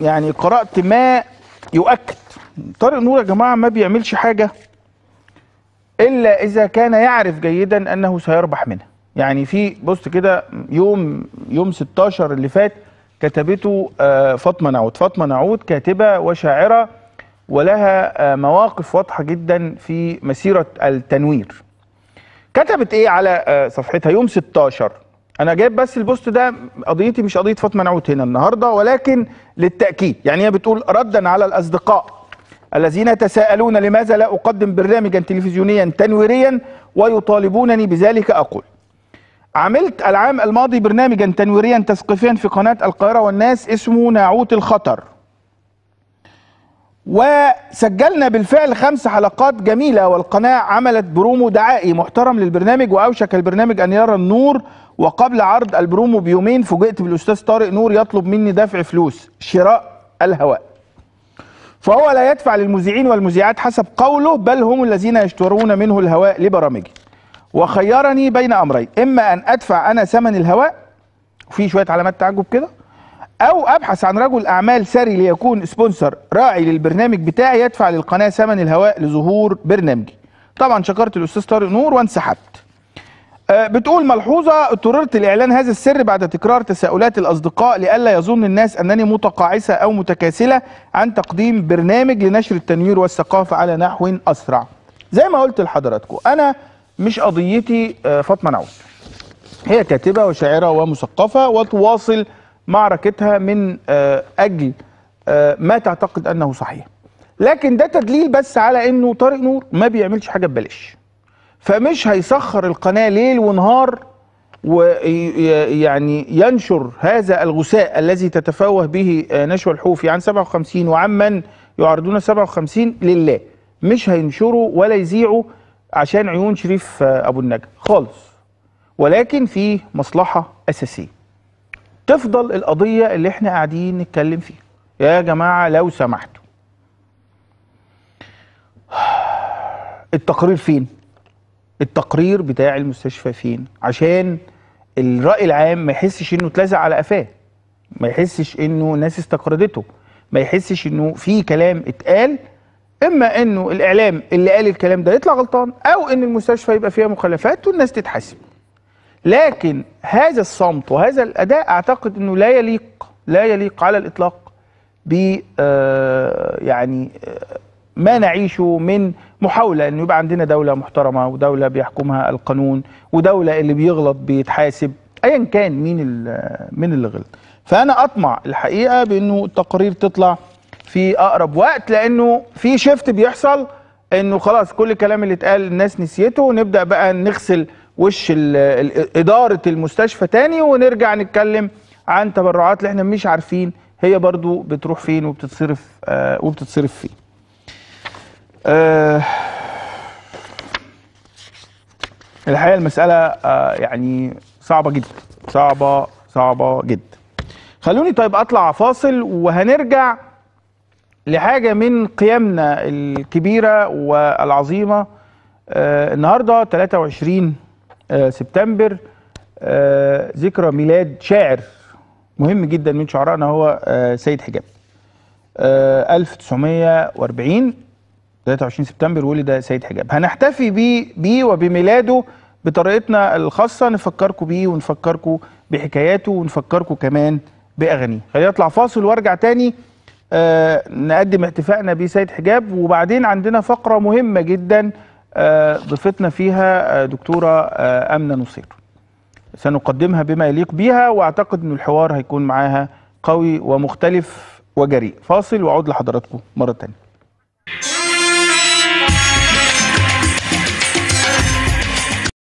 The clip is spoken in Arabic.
يعني قرأت ما يؤكد طارق نور يا جماعة ما بيعملش حاجة إلا إذا كان يعرف جيدا أنه سيربح منها يعني في بص كده يوم يوم 16 اللي فات كتبته آه، فاطمة نعود فاطمة نعود كاتبة وشاعرة ولها آه، مواقف واضحة جدا في مسيرة التنوير كتبت إيه على آه، صفحتها يوم 16 انا جايب بس البوست ده قضيتي مش قضيه فاطمه نعوت هنا النهارده ولكن للتاكيد يعني هي بتقول ردا على الاصدقاء الذين يتساءلون لماذا لا اقدم برنامجا تلفزيونيا تنويريا ويطالبونني بذلك اقول عملت العام الماضي برنامجا تنويريا تثقيفيا في قناه القاهره والناس اسمه ناعوت الخطر وسجلنا بالفعل خمس حلقات جميلة والقناة عملت برومو دعائي محترم للبرنامج وأوشك البرنامج أن يرى النور وقبل عرض البرومو بيومين فوجئت بالأستاذ طارق نور يطلب مني دفع فلوس شراء الهواء فهو لا يدفع للمذيعين والمذيعات حسب قوله بل هم الذين يشترون منه الهواء لبرامجي وخيرني بين أمرين إما أن أدفع أنا ثمن الهواء في شوية علامات تعجب كده او ابحث عن رجل اعمال سري ليكون سبونسر راعي للبرنامج بتاعي يدفع للقناه ثمن الهواء لظهور برنامجي طبعا شكرت الاستاذ طارق نور وانسحبت آه، بتقول ملحوظة اضطررت لإعلان هذا السر بعد تكرار تساؤلات الأصدقاء لئلا يظن الناس أنني متقاعسة أو متكاسلة عن تقديم برنامج لنشر التنوير والثقافة على نحو أسرع زي ما قلت لحضراتكم أنا مش قضيتي آه، فاطمة نعود هي كاتبة وشاعرة ومثقفة وتواصل معركتها من آه، أجل آه، ما تعتقد أنه صحيح لكن ده تدليل بس على أنه طارق نور ما بيعملش حاجة ببلاش فمش هيسخر القناة ليل ونهار ويعني ينشر هذا الغثاء الذي تتفوه به آه، نشوى الحوفي عن 57 وعمن يعارضون 57 لله مش هينشروا ولا يذيعوا عشان عيون شريف ابو النجا خالص ولكن في مصلحه اساسيه تفضل القضيه اللي احنا قاعدين نتكلم فيها يا جماعه لو سمحتوا التقرير فين التقرير بتاع المستشفى فين عشان الراي العام ما يحسش انه اتلزق على قفاه ما يحسش انه ناس استقردته ما يحسش انه في كلام اتقال اما انه الاعلام اللي قال الكلام ده يطلع غلطان او ان المستشفى يبقى فيها مخالفات والناس تتحاسب لكن هذا الصمت وهذا الاداء اعتقد انه لا يليق لا يليق على الاطلاق ب آه، يعني آه، ما نعيشه من محاولة أن يبقى عندنا دولة محترمة ودولة بيحكمها القانون ودولة اللي بيغلط بيتحاسب أيا كان مين آه، مين اللي غلط فأنا أطمع الحقيقة بأنه التقارير تطلع في أقرب وقت لأنه في شيفت بيحصل أنه خلاص كل الكلام اللي اتقال الناس نسيته ونبدأ بقى نغسل وش اداره المستشفى تاني ونرجع نتكلم عن تبرعات اللي احنا مش عارفين هي برضو بتروح فين وبتتصرف آه وبتتصرف فين آه الحقيقه المساله آه يعني صعبه جدا صعبه صعبه جدا خلوني طيب اطلع فاصل وهنرجع لحاجه من قيمنا الكبيره والعظيمه آه النهارده 23 آه، سبتمبر آه، ذكرى ميلاد شاعر مهم جدا من شعرائنا هو آه، سيد حجاب 1940 23 سبتمبر ولد سيد حجاب هنحتفي بيه وبميلاده بطريقتنا الخاصه نفكركم بيه ونفكركم بحكاياته ونفكركم كمان باغانيه خلينا نطلع فاصل وارجع تاني نقدم احتفائنا بسيد حجاب وبعدين عندنا فقره مهمه جدا آه، ضيفتنا فيها آه، دكتورة آه، أمنة نصير سنقدمها بما يليق بها وأعتقد أن الحوار هيكون معاها قوي ومختلف وجريء فاصل وأعود لحضراتكم مرة تانية